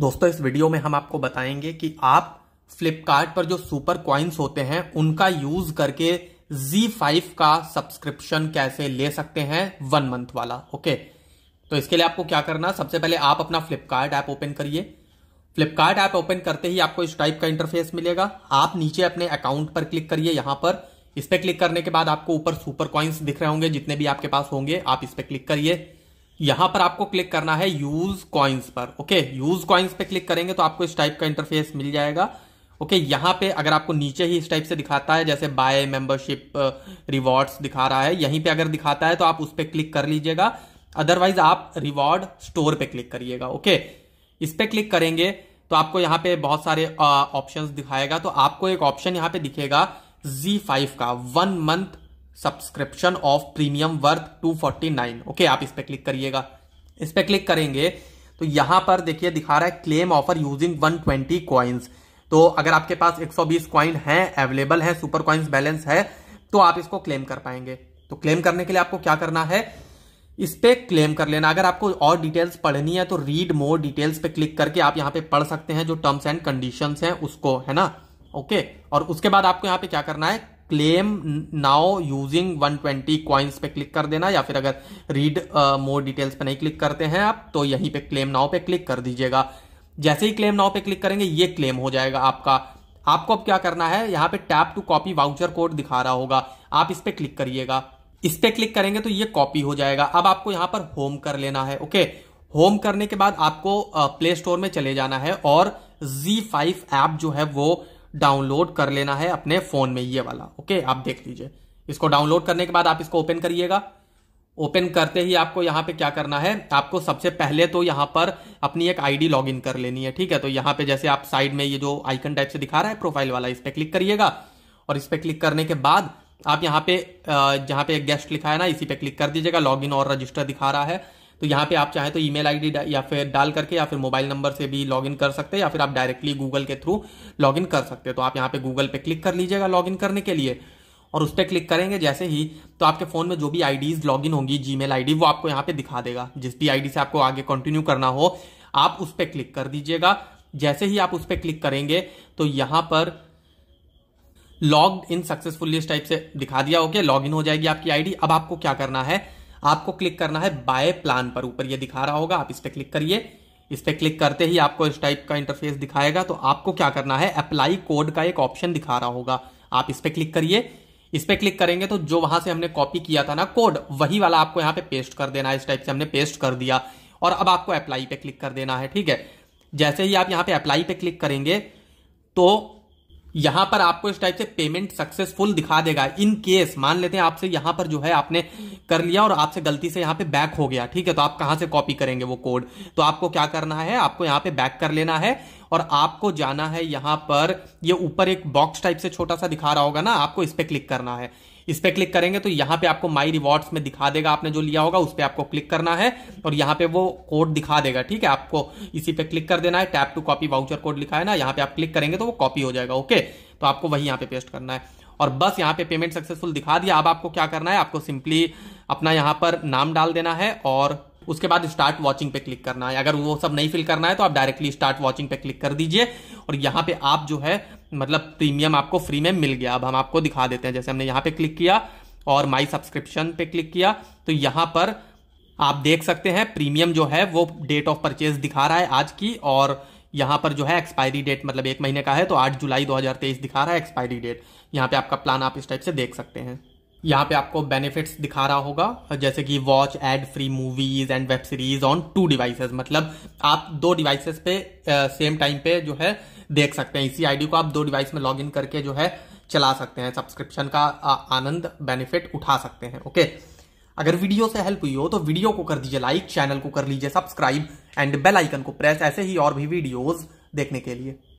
दोस्तों इस वीडियो में हम आपको बताएंगे कि आप फ्लिपकार्ट पर जो सुपर क्वाइंस होते हैं उनका यूज करके Z5 का सब्सक्रिप्शन कैसे ले सकते हैं वन मंथ वाला ओके तो इसके लिए आपको क्या करना सबसे पहले आप अपना फ्लिपकार्ट ऐप ओपन करिए फ्लिपकार्ट ऐप ओपन करते ही आपको इस टाइप का इंटरफेस मिलेगा आप नीचे अपने अकाउंट पर क्लिक करिए यहां पर इस पर क्लिक करने के बाद आपको ऊपर सुपर क्वाइंस दिख रहे होंगे जितने भी आपके पास होंगे आप इस पर क्लिक करिए यहां पर आपको क्लिक करना है यूज कॉइन्स पर ओके यूज कॉइन्स पे क्लिक करेंगे तो आपको इस टाइप का इंटरफेस मिल जाएगा ओके यहां पे अगर आपको नीचे ही इस टाइप से दिखाता है जैसे बाय मेंबरशिप रिवॉर्ड्स दिखा रहा है यहीं पे अगर दिखाता है तो आप उस पर क्लिक कर लीजिएगा अदरवाइज आप रिवॉर्ड स्टोर पे क्लिक करिएगा ओके इस पर क्लिक करेंगे तो आपको यहाँ पे बहुत सारे ऑप्शंस uh, दिखाएगा तो आपको एक ऑप्शन यहां पे दिखेगा जी का one month subscription of premium worth 249 okay आप इस पर क्लिक करिएगा इस पर क्लिक करेंगे तो यहां पर देखिए दिखा रहा है claim offer using 120 twenty coins तो अगर आपके पास 120 कॉइन है अवेलेबल है सुपर कॉइन्स बैलेंस है तो आप इसको क्लेम कर पाएंगे तो क्लेम करने के लिए आपको क्या करना है इस पे क्लेम कर लेना अगर आपको और डिटेल्स पढ़नी है तो रीड मोर डिटेल्स पे क्लिक करके आप यहाँ पे पढ़ सकते हैं जो टर्म्स एंड कंडीशंस हैं उसको है ना ओके और उसके बाद आपको यहाँ पे क्या करना है क्लेम नाउ यूजिंग 120 क्वाइंस पे क्लिक कर देना या फिर अगर रीड मोर डिटेल्स पे नहीं क्लिक करते हैं आप तो यहीं पे क्लेम नाउ पे क्लिक कर दीजिएगा जैसे ही क्लेम नाउ पे क्लिक करेंगे ये क्लेम हो जाएगा आपका आपको अब क्या करना है यहाँ पे tap to copy voucher code दिखा रहा होगा आप इस पर क्लिक करिएगा इस पे क्लिक करेंगे तो ये कॉपी हो जाएगा अब आपको यहाँ पर होम कर लेना है ओके होम करने के बाद आपको प्ले स्टोर में चले जाना है और जी फाइव ऐप जो है वो डाउनलोड कर लेना है अपने फ़ोन में ये वाला ओके आप देख लीजिए इसको डाउनलोड करने के बाद आप इसको ओपन करिएगा ओपन करते ही आपको यहां पे क्या करना है आपको सबसे पहले तो यहां पर अपनी एक आईडी लॉगिन कर लेनी है ठीक है तो यहां पे जैसे आप साइड में ये जो आइकन टाइप से दिखा रहा है प्रोफाइल वाला इस पर क्लिक करिएगा और इस पर क्लिक करने के बाद आप यहां पे जहां पे गेस्ट लिखा है ना इसी पे क्लिक कर दीजिएगा लॉगिन और रजिस्टर दिखा रहा है तो यहाँ पे आप चाहे तो ईमेल आईडी या फिर डाल करके या फिर मोबाइल नंबर से भी लॉगिन कर सकते हैं या फिर आप डायरेक्टली गूगल के थ्रू लॉगिन कर सकते हैं तो आप यहाँ पे गूगल पे क्लिक कर लीजिएगा लॉगिन करने के लिए और उस पर क्लिक करेंगे जैसे ही तो आपके फ़ोन में जो भी आईडीज लॉगिन होंगी जीमेल आईडी वो आपको यहाँ पे दिखा देगा जिस भी आईडी से आपको आगे कंटिन्यू करना हो आप उस पर क्लिक कर दीजिएगा जैसे ही आप उस पर क्लिक करेंगे तो यहाँ पर लॉग इन सक्सेसफुल इस टाइप से दिखा दिया ओके लॉग इन हो जाएगी आपकी आईडी अब आपको क्या करना है आपको क्लिक करना है बाय प्लान पर ऊपर ये दिखा रहा होगा आप इस पर क्लिक करिए इस पर क्लिक करते ही आपको इस टाइप का इंटरफेस दिखाएगा तो आपको क्या करना है अप्लाई कोड का एक ऑप्शन दिखा रहा होगा आप इस पर क्लिक करिए इस पर क्लिक करेंगे तो जो वहां से हमने कॉपी किया था ना कोड वही वाला आपको यहाँ पे पेस्ट कर देना है इस टाइप से हमने पेस्ट कर दिया और अब आपको अप्लाई पे क्लिक कर देना है ठीक है जैसे ही आप यहाँ पे अप्लाई पे क्लिक करेंगे तो यहां पर आपको इस टाइप से पेमेंट सक्सेसफुल दिखा देगा इन केस मान लेते हैं आपसे यहां पर जो है आपने कर लिया और आपसे गलती से यहां पे बैक हो गया ठीक है तो आप कहां से कॉपी करेंगे वो कोड तो आपको क्या करना है आपको यहां पे बैक कर लेना है और आपको जाना है यहां पर ये ऊपर एक बॉक्स टाइप से छोटा सा दिखा रहा होगा ना आपको इस पर क्लिक करना है इस पर क्लिक करेंगे तो यहाँ पे आपको माई रिवॉर्ड्स में दिखा देगा आपने जो लिया होगा उस पर आपको क्लिक करना है और यहाँ पे वो कोड दिखा देगा ठीक है आपको इसी पे क्लिक कर देना है tap to copy voucher code लिखा है ना यहाँ पे आप क्लिक करेंगे तो वो कॉपी हो जाएगा ओके तो आपको वही यहाँ पे पेस्ट करना है और बस यहाँ पे पेमेंट सक्सेसफुल दिखा दिया अब आपको क्या करना है आपको सिंपली अपना यहां पर नाम डाल देना है और उसके बाद स्टार्ट वॉचिंग पे क्लिक करना है अगर वो सब नहीं फिल करना है तो आप डायरेक्टली स्टार्ट वॉचिंग पे क्लिक कर दीजिए और यहाँ पे आप जो है मतलब प्रीमियम आपको फ्री में मिल गया अब हम आपको दिखा देते हैं जैसे हमने यहाँ पे क्लिक किया और माई सब्सक्रिप्शन पे क्लिक किया तो यहाँ पर आप देख सकते हैं प्रीमियम जो है वो डेट ऑफ परचेज दिखा रहा है आज की और यहाँ पर जो है एक्सपायरी डेट मतलब एक महीने का है तो 8 जुलाई 2023 दिखा रहा है एक्सपायरी डेट यहाँ पे आपका प्लान आप इस टाइप से देख सकते हैं यहाँ पे आपको बेनिफिट्स दिखा रहा होगा जैसे कि watch ad free movies and web series on two devices मतलब आप दो डिवाइसेस पे सेम टाइम पे जो है देख सकते हैं इसी आईडी को आप दो डिवाइस में लॉगिन करके जो है चला सकते हैं सब्सक्रिप्शन का आनंद बेनिफिट उठा सकते हैं ओके अगर वीडियो से हेल्प हुई हो तो वीडियो को कर दीजिए लाइक चैनल को कर लीजिए सब्सक्राइब एंड बेल आइकन को प्रेस ऐसे ही और भी वीडियोज देखने के लिए